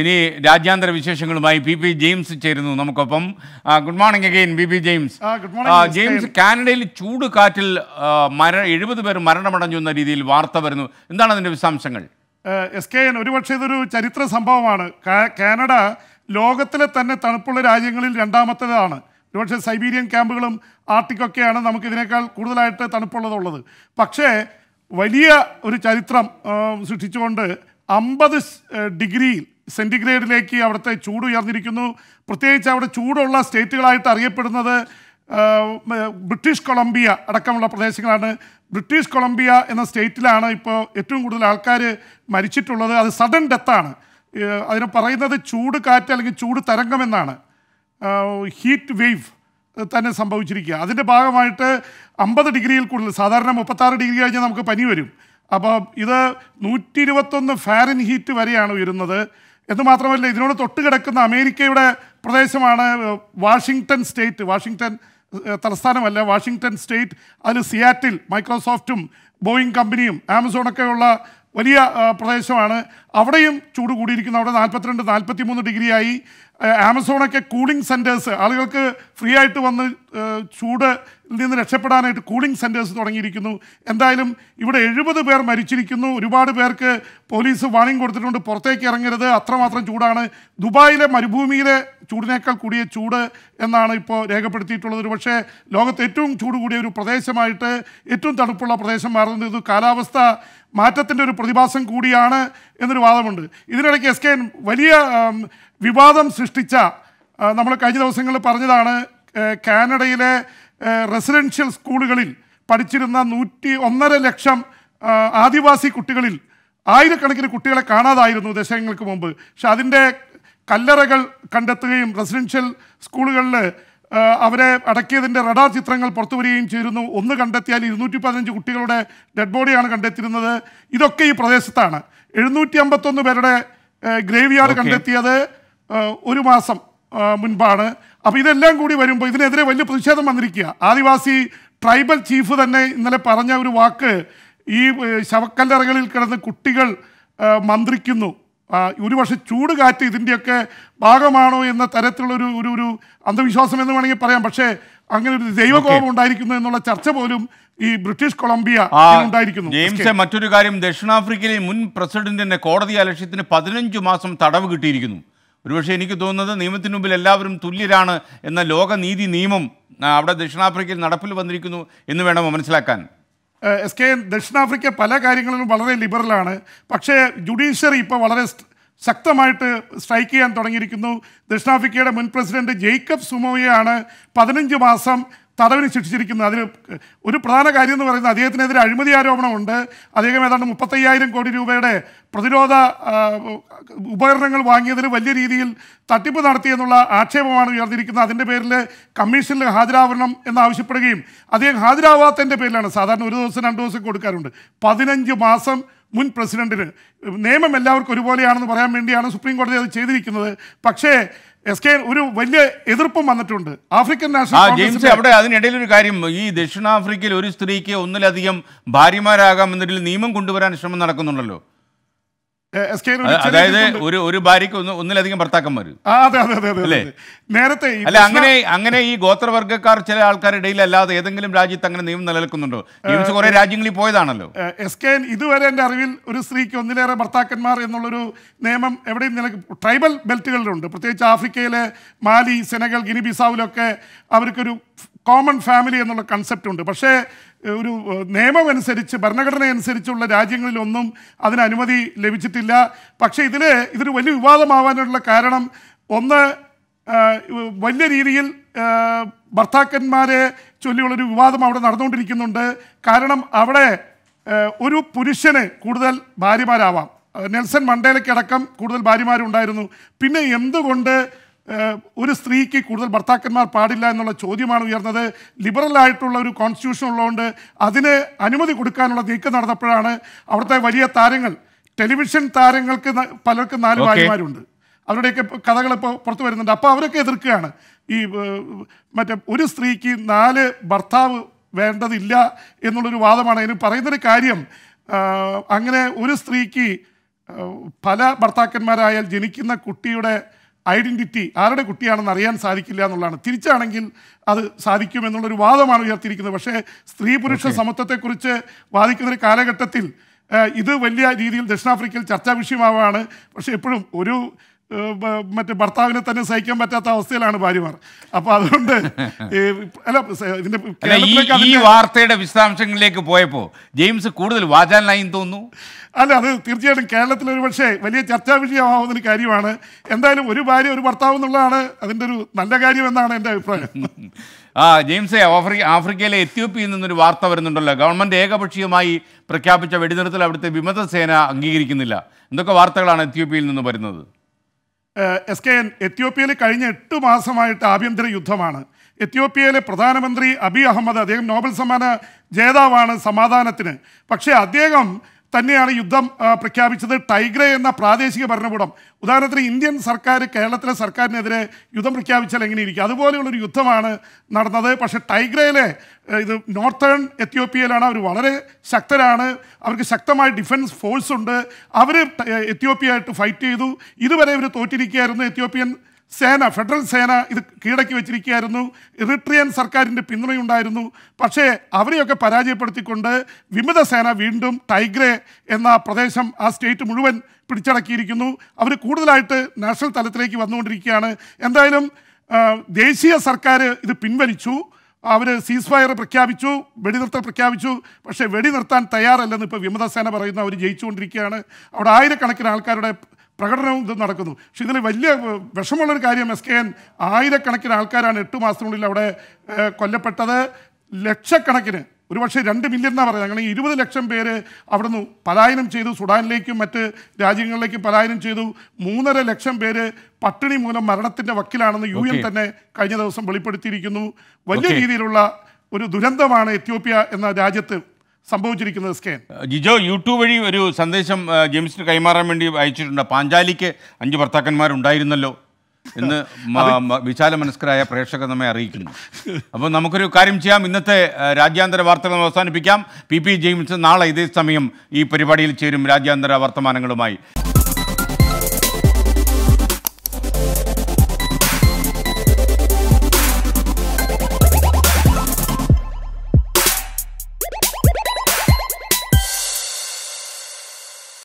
ഇനി രാജ്യാന്തര വിശേഷങ്ങളുമായി പി പി ജെയിംസ് ചേരുന്നു നമുക്കൊപ്പം good morning again P P James James കാനഡയിൽ ചൂട് കാറ്റിൽ എഴുപത് പേർ മരണമടഞ്ഞു എന്ന രീതിയിൽ വാർത്ത വരുന്നു എന്താണ് അതിന്റെ വിശദാംശങ്ങൾ എസ് കെ എൻ ഒരുപക്ഷെ ഇതൊരു ചരിത്ര സംഭവമാണ് കാനഡ ലോകത്തിലെ തന്നെ തണുപ്പുള്ള രാജ്യങ്ങളിൽ രണ്ടാമത്തേതാണ് ഒരുപക്ഷെ സൈബീരിയൻ ക്യാമ്പുകളും ആർട്ടിക്കൊക്കെയാണ് നമുക്കിതിനേക്കാൾ കൂടുതലായിട്ട് തണുപ്പുള്ളതുള്ളത് പക്ഷേ വലിയ ഒരു ചരിത്രം സൃഷ്ടിച്ചുകൊണ്ട് അമ്പത് ഡിഗ്രിയിൽ സെൻറ്റിഗ്രേഡിലേക്ക് അവിടുത്തെ ചൂട് ഉയർന്നിരിക്കുന്നു പ്രത്യേകിച്ച് അവിടെ ചൂടുള്ള സ്റ്റേറ്റുകളായിട്ട് അറിയപ്പെടുന്നത് ബ്രിട്ടീഷ് കൊളംബിയ അടക്കമുള്ള പ്രദേശങ്ങളാണ് ബ്രിട്ടീഷ് കൊളംബിയ എന്ന സ്റ്റേറ്റിലാണ് ഇപ്പോൾ ഏറ്റവും കൂടുതൽ ആൾക്കാർ മരിച്ചിട്ടുള്ളത് അത് സഡൻ ഡെത്താണ് അതിന് പറയുന്നത് ചൂട് കാറ്റ് അല്ലെങ്കിൽ ചൂട് തരംഗം എന്നാണ് ഹീറ്റ് വേവ് തന്നെ സംഭവിച്ചിരിക്കുക അതിൻ്റെ ഭാഗമായിട്ട് അമ്പത് ഡിഗ്രിയിൽ കൂടുതൽ സാധാരണ മുപ്പത്താറ് ഡിഗ്രി കഴിഞ്ഞാൽ നമുക്ക് പനി വരും അപ്പോൾ ഇത് നൂറ്റി ഇരുപത്തൊന്ന് ഫാരൻ ഹീറ്റ് വരെയാണ് ഉയരുന്നത് എന്ന് മാത്രമല്ല ഇതിനോട് തൊട്ട് കിടക്കുന്ന അമേരിക്കയുടെ പ്രദേശമാണ് വാഷിങ്ടൺ സ്റ്റേറ്റ് വാഷിങ്ടൺ തലസ്ഥാനമല്ല വാഷിങ്ടൺ സ്റ്റേറ്റ് അതിൽ സിയാറ്റിൽ മൈക്രോസോഫ്റ്റും ബോയിങ് കമ്പനിയും ആമസോണൊക്കെയുള്ള വലിയ പ്രദേശമാണ് അവിടെയും ചൂട് കൂടിയിരിക്കുന്നു അവിടെ നാൽപ്പത്തിരണ്ട് നാൽപ്പത്തി മൂന്ന് ഡിഗ്രിയായി ആമസോണൊക്കെ കൂളിംഗ് സെൻറ്റേഴ്സ് ആളുകൾക്ക് ഫ്രീ ആയിട്ട് വന്ന് ചൂട് നിന്ന് രക്ഷപ്പെടാനായിട്ട് കൂളിംഗ് സെൻറ്റേഴ്സ് തുടങ്ങിയിരിക്കുന്നു എന്തായാലും ഇവിടെ എഴുപത് പേർ മരിച്ചിരിക്കുന്നു ഒരുപാട് പേർക്ക് പോലീസ് വാണിംഗ് കൊടുത്തിട്ടുണ്ട് പുറത്തേക്ക് ഇറങ്ങരുത് അത്രമാത്രം ചൂടാണ് ദുബായിലെ മരുഭൂമിയിലെ ചൂടിനേക്കാൾ കൂടിയ ചൂട് എന്നാണ് ഇപ്പോൾ രേഖപ്പെടുത്തിയിട്ടുള്ളത് ഒരു പക്ഷേ ലോകത്ത് ഏറ്റവും ചൂട് കൂടിയ ഒരു പ്രദേശമായിട്ട് ഏറ്റവും തണുപ്പുള്ള പ്രദേശം മാറുന്നത് ഇത് കാലാവസ്ഥ മാറ്റത്തിൻ്റെ ഒരു പ്രതിഭാസം കൂടിയാണ് എന്നൊരു വാദമുണ്ട് ഇതിനിടയ്ക്ക് എസ് കെ വലിയ വിവാദം സൃഷ്ടിച്ച നമ്മൾ കഴിഞ്ഞ ദിവസങ്ങളിൽ പറഞ്ഞതാണ് കാനഡയിലെ റെസിഡൻഷ്യൽ സ്കൂളുകളിൽ പഠിച്ചിരുന്ന നൂറ്റി ഒന്നര ലക്ഷം ആദിവാസി കുട്ടികളിൽ ആയിരക്കണക്കിന് കുട്ടികളെ കാണാതായിരുന്നു ദശകങ്ങൾക്ക് മുമ്പ് പക്ഷെ അതിൻ്റെ കല്ലറകൾ കണ്ടെത്തുകയും റെസിഡൻഷ്യൽ സ്കൂളുകളിൽ അവരെ അടക്കിയതിൻ്റെ റഡാർ ചിത്രങ്ങൾ പുറത്തു വരികയും ചെയ്തിരുന്നു ഒന്ന് കണ്ടെത്തിയാൽ ഇരുന്നൂറ്റി പതിനഞ്ച് കുട്ടികളുടെ ഡെഡ് ബോഡിയാണ് കണ്ടെത്തിയിരുന്നത് ഇതൊക്കെ ഈ പ്രദേശത്താണ് എഴുന്നൂറ്റി അമ്പത്തൊന്ന് പേരുടെ ഗ്രേവ് യാർഡ് കണ്ടെത്തിയത് ഒരു മാസം മുൻപാണ് അപ്പോൾ ഇതെല്ലാം കൂടി വരുമ്പോൾ ഇതിനെതിരെ വലിയ പ്രതിഷേധം വന്നിരിക്കുക ആദിവാസി ട്രൈബൽ ചീഫ് തന്നെ ഇന്നലെ പറഞ്ഞ ഒരു വാക്ക് ഈ ശവക്കല്ലറകളിൽ കിടന്ന് കുട്ടികൾ മന്ത്രിക്കുന്നു ഒരുപക്ഷെ ചൂട് കാറ്റ് ഇതിൻ്റെയൊക്കെ ഭാഗമാണോ എന്ന തരത്തിലുള്ളൊരു ഒരു ഒരു അന്ധവിശ്വാസം എന്ന് വേണമെങ്കിൽ പറയാം പക്ഷേ അങ്ങനെ ഒരു ദൈവകോപം ഉണ്ടായിരിക്കുന്നു എന്നുള്ള ചർച്ച പോലും ഈ ബ്രിട്ടീഷ് കൊളംബിയ ഉണ്ടായിരിക്കുന്നു ജെയിംസെ മറ്റൊരു കാര്യം ദക്ഷിണാഫ്രിക്കയിലെ മുൻ പ്രസിഡന്റിന്റെ കോടതി അലക്ഷ്യത്തിന് പതിനഞ്ച് മാസം തടവ് കിട്ടിയിരിക്കുന്നു ഒരുപക്ഷെ എനിക്ക് തോന്നുന്നത് നിയമത്തിന് മുമ്പിൽ എല്ലാവരും തുല്യരാണ് എന്ന ലോകനീതി നിയമം അവിടെ ദക്ഷിണാഫ്രിക്കയിൽ നടപ്പിൽ വന്നിരിക്കുന്നു എന്ന് വേണം മനസ്സിലാക്കാൻ എസ് കെ ദക്ഷിണാഫ്രിക്ക പല കാര്യങ്ങളിലും വളരെ ലിബറലാണ് പക്ഷേ ജുഡീഷ്യറി ഇപ്പോൾ വളരെ ശക്തമായിട്ട് സ്ട്രൈക്ക് ചെയ്യാൻ തുടങ്ങിയിരിക്കുന്നു ദക്ഷിണാഫ്രിക്കയുടെ മുൻ പ്രസിഡന്റ് ജേക്കബ് സുമോയാണ് പതിനഞ്ച് മാസം തടവിന് ശിക്ഷിച്ചിരിക്കുന്നത് അതിന് ഒരു പ്രധാന കാര്യം എന്ന് പറയുന്നത് അദ്ദേഹത്തിനെതിരെ അഴിമതി ആരോപണമുണ്ട് അദ്ദേഹം ഏതാണ്ട് മുപ്പത്തയ്യായിരം കോടി രൂപയുടെ പ്രതിരോധ ഉപകരണങ്ങൾ വാങ്ങിയതിന് വലിയ രീതിയിൽ തട്ടിപ്പ് നടത്തിയെന്നുള്ള ആക്ഷേപമാണ് ഉയർന്നിരിക്കുന്നത് അതിൻ്റെ പേരിൽ കമ്മീഷനിൽ ഹാജരാവണം എന്നാവശ്യപ്പെടുകയും അദ്ദേഹം ഹാജരാവാത്തതിൻ്റെ പേരിലാണ് സാധാരണ ഒരു ദിവസം രണ്ട് ദിവസം കൊടുക്കാറുണ്ട് പതിനഞ്ച് മാസം മുൻ പ്രസിഡന്റിന് നിയമം എല്ലാവർക്കും ഒരുപോലെയാണെന്ന് പറയാൻ വേണ്ടിയാണ് സുപ്രീം കോടതി അത് ചെയ്തിരിക്കുന്നത് പക്ഷേ എസ് കെ ഒരു വലിയ എതിർപ്പും വന്നിട്ടുണ്ട് ആഫ്രിക്കൻ നാഷണൽ അവിടെ അതിനിടയിൽ ഒരു കാര്യം ഈ ദക്ഷിണാഫ്രിക്കയിൽ ഒരു സ്ത്രീക്ക് ഒന്നിലധികം ഭാര്യമാരാകാം എന്നതിൽ നിയമം കൊണ്ടുവരാൻ ശ്രമം നടക്കുന്നുണ്ടല്ലോ അതായത് ഒരു ഒരു ഭാര്യക്ക് ഒന്ന് ഒന്നിലധികം ഭർത്താക്കന്മാർ അല്ലേ നേരത്തെ അല്ല അങ്ങനെ അങ്ങനെ ഈ ഗോത്രവർഗ്ഗക്കാർ ചില ആൾക്കാരുടെ അല്ലാതെ ഏതെങ്കിലും രാജ്യത്ത് അങ്ങനെ നിയമം നിലനിൽക്കുന്നുണ്ടോ ജെയിംസ് കുറെ രാജ്യങ്ങളിൽ പോയതാണല്ലോ എസ് കെ ഇതുവരെ എൻ്റെ അറിവിൽ ഒരു സ്ത്രീക്ക് ഒന്നിലേറെ ഭർത്താക്കന്മാർ എന്നുള്ളൊരു നിയമം എവിടെയും നില ട്രൈബൽ ബെൽറ്റുകളിലുണ്ട് പ്രത്യേകിച്ച് ആഫ്രിക്കയിലെ മാലി സെനഗൽ ഗിനി അവർക്കൊരു കോമൺ ഫാമിലി എന്നുള്ള കൺസെപ്റ്റ് ഉണ്ട് പക്ഷേ ഒരു നിയമമനുസരിച്ച് ഭരണഘടന അനുസരിച്ചുള്ള രാജ്യങ്ങളിലൊന്നും അതിന് അനുമതി ലഭിച്ചിട്ടില്ല പക്ഷേ ഇതിൽ ഇതൊരു വലിയ വിവാദമാവാനുള്ള കാരണം ഒന്ന് വലിയ രീതിയിൽ ഭർത്താക്കന്മാരെ ചൊല്ലിയുള്ളൊരു വിവാദം അവിടെ നടന്നുകൊണ്ടിരിക്കുന്നുണ്ട് കാരണം അവിടെ ഒരു പുരുഷന് കൂടുതൽ ഭാര്യമാരാവാം നെൽസൺ മണ്ടേലയ്ക്കടക്കം കൂടുതൽ ഭാര്യമാരുണ്ടായിരുന്നു പിന്നെ എന്തുകൊണ്ട് ഒരു സ്ത്രീക്ക് കൂടുതൽ ഭർത്താക്കന്മാർ പാടില്ല എന്നുള്ള ചോദ്യമാണ് ഉയർന്നത് ലിബറൽ ആയിട്ടുള്ള ഒരു കോൺസ്റ്റിറ്റ്യൂഷൻ ഉള്ളതുകൊണ്ട് അതിന് അനുമതി കൊടുക്കാനുള്ള നീക്കം നടന്നപ്പോഴാണ് അവിടുത്തെ വലിയ താരങ്ങൾ ടെലിവിഷൻ താരങ്ങൾക്ക് പലർക്കും നാല് ഭാര്യമാരുണ്ട് അവരുടെയൊക്കെ കഥകൾ ഇപ്പോൾ പുറത്തു വരുന്നുണ്ട് അപ്പോൾ അവരൊക്കെ എതിർക്കുകയാണ് ഈ മറ്റേ ഒരു സ്ത്രീക്ക് നാല് ഭർത്താവ് വേണ്ടതില്ല എന്നുള്ളൊരു വാദമാണ് അതിന് പറയുന്നൊരു കാര്യം അങ്ങനെ ഒരു സ്ത്രീക്ക് പല ഭർത്താക്കന്മാരായാൽ ജനിക്കുന്ന കുട്ടിയുടെ ഐഡൻറ്റിറ്റി ആരുടെ കുട്ടിയാണെന്ന് അറിയാൻ സാധിക്കില്ല എന്നുള്ളതാണ് തിരിച്ചാണെങ്കിൽ അത് സാധിക്കും വാദമാണ് ഉയർത്തിയിരിക്കുന്നത് പക്ഷേ സ്ത്രീ പുരുഷ സമത്വത്തെക്കുറിച്ച് വാദിക്കുന്ന ഒരു കാലഘട്ടത്തിൽ ഇത് വലിയ രീതിയിൽ ദക്ഷിണാഫ്രിക്കയിൽ ചർച്ചാ വിഷയമാവാണ് പക്ഷേ എപ്പോഴും ഒരു മറ്റേ ഭർത്താവിനെ തന്നെ സഹിക്കാൻ പറ്റാത്ത അവസ്ഥയിലാണ് ഭാര്യമാർ അപ്പൊ അതുകൊണ്ട് അല്ല ഇതിന്റെ ഈ വാർത്തയുടെ വിശദാംശങ്ങളിലേക്ക് പോയപ്പോ ജെയിംസ് കൂടുതൽ ലൈൻ തോന്നുന്നു അല്ല അത് തീർച്ചയായിട്ടും കേരളത്തിൽ ഒരു പക്ഷേ വലിയ ചർച്ചാ വിഷയമാവുന്ന കാര്യമാണ് എന്തായാലും ഒരു ഭാര്യ ഒരു ഭർത്താവ് എന്നുള്ളതാണ് അതിൻ്റെ ഒരു നല്ല കാര്യം എന്നാണ് എൻ്റെ അഭിപ്രായം ആ ജെയിംസെ ആഫ്രി ആഫ്രിക്കയിലെ എത്യോപ്യയിൽ നിന്നൊരു വാർത്ത വരുന്നുണ്ടല്ലോ ഗവൺമെൻറ് ഏകപക്ഷീയമായി പ്രഖ്യാപിച്ച വെടിനിർത്തൽ അവിടുത്തെ വിമതസേന അംഗീകരിക്കുന്നില്ല എന്തൊക്കെ വാർത്തകളാണ് എത്യോപ്യയിൽ നിന്ന് വരുന്നത് എസ് കെ എൻ എത്യോപ്യയിൽ കഴിഞ്ഞ എട്ട് മാസമായിട്ട് ആഭ്യന്തര യുദ്ധമാണ് എത്യോപ്യയിലെ പ്രധാനമന്ത്രി അബി അഹമ്മദ് അദ്ദേഹം നോബൽ സമ്മാന ജേതാവാണ് സമാധാനത്തിന് പക്ഷേ അദ്ദേഹം തന്നെയാണ് യുദ്ധം പ്രഖ്യാപിച്ചത് ടൈഗ്രെ എന്ന പ്രാദേശിക ഭരണകൂടം ഉദാഹരണത്തിന് ഇന്ത്യൻ സർക്കാർ കേരളത്തിലെ സർക്കാരിനെതിരെ യുദ്ധം പ്രഖ്യാപിച്ചാൽ എങ്ങനെയിരിക്കും അതുപോലെയുള്ളൊരു യുദ്ധമാണ് നടന്നത് പക്ഷേ ടൈഗ്രയിലെ ഇത് നോർത്തേൺ എത്യോപ്യയിലാണ് അവർ വളരെ ശക്തരാണ് അവർക്ക് ശക്തമായ ഡിഫൻസ് ഫോഴ്സ് ഉണ്ട് അവർ എത്യോപ്യ ആയിട്ട് ഫൈറ്റ് ചെയ്തു ഇതുവരെ ഇവർ തോറ്റിരിക്കുകയായിരുന്നു എത്യോപ്യൻ സേന ഫെഡറൽ സേന ഇത് കീഴടക്കി വെച്ചിരിക്കുകയായിരുന്നു ഇറിട്രിയൻ സർക്കാരിൻ്റെ പിന്തുണയുണ്ടായിരുന്നു പക്ഷേ അവരെയൊക്കെ പരാജയപ്പെടുത്തിക്കൊണ്ട് വിമത സേന വീണ്ടും ടൈഗ്രേ എന്ന പ്രദേശം ആ സ്റ്റേറ്റ് മുഴുവൻ പിടിച്ചടക്കിയിരിക്കുന്നു അവർ കൂടുതലായിട്ട് നാഷണൽ തലത്തിലേക്ക് വന്നുകൊണ്ടിരിക്കുകയാണ് എന്തായാലും ദേശീയ സർക്കാർ ഇത് പിൻവലിച്ചു അവർ സീസ് ഫയർ പ്രഖ്യാപിച്ചു വെടിനിർത്തൽ പ്രഖ്യാപിച്ചു പക്ഷേ വെടിനിർത്താൻ തയ്യാറല്ലെന്ന് ഇപ്പോൾ വിമതസേന പറയുന്നു അവർ ജയിച്ചുകൊണ്ടിരിക്കുകയാണ് അവിടെ ആയിരക്കണക്കിന് ആൾക്കാരുടെ പ്രകടനവും ഇത് നടക്കുന്നു പക്ഷെ ഇതിന് വലിയ വിഷമമുള്ളൊരു കാര്യം എസ് കെ എൻ ആയിരക്കണക്കിന് ആൾക്കാരാണ് എട്ട് മാസത്തിനുള്ളിൽ അവിടെ കൊല്ലപ്പെട്ടത് ലക്ഷക്കണക്കിന് ഒരുപക്ഷെ രണ്ട് മില്യൺ എന്നാണ് പറയുന്നത് അങ്ങനെ ഇരുപത് ലക്ഷം പേര് അവിടുന്ന് പലായനം ചെയ്തു സുഡാനിലേക്കും മറ്റ് രാജ്യങ്ങളിലേക്കും പലായനം ചെയ്തു മൂന്നര ലക്ഷം പേര് പട്ടിണി മൂലം മരണത്തിന്റെ വക്കിലാണെന്ന് യു എൻ തന്നെ കഴിഞ്ഞ ദിവസം വെളിപ്പെടുത്തിയിരിക്കുന്നു വലിയ രീതിയിലുള്ള ഒരു ദുരന്തമാണ് എത്യോപ്യ എന്ന രാജ്യത്ത് സംഭവിച്ചിരിക്കുന്നത് സ്കേൻ ജിജോ യൂട്യൂബ് വഴി ഒരു സന്ദേശം ജെയിംസിന് കൈമാറാൻ വേണ്ടി അയച്ചിട്ടുണ്ട് പാഞ്ചാലിക്ക് അഞ്ച് ഭർത്താക്കന്മാരുണ്ടായിരുന്നല്ലോ എന്ന് വിശാല മനസ്കരായ പ്രേക്ഷകർ നമ്മെ അറിയിക്കുന്നു അപ്പോൾ നമുക്കൊരു കാര്യം ചെയ്യാം ഇന്നത്തെ രാജ്യാന്തര വാർത്തകൾ അവസാനിപ്പിക്കാം പി പി ജെയിംസ് നാളെ ഇതേ സമയം ഈ പരിപാടിയിൽ ചേരും രാജ്യാന്തര വർത്തമാനങ്ങളുമായി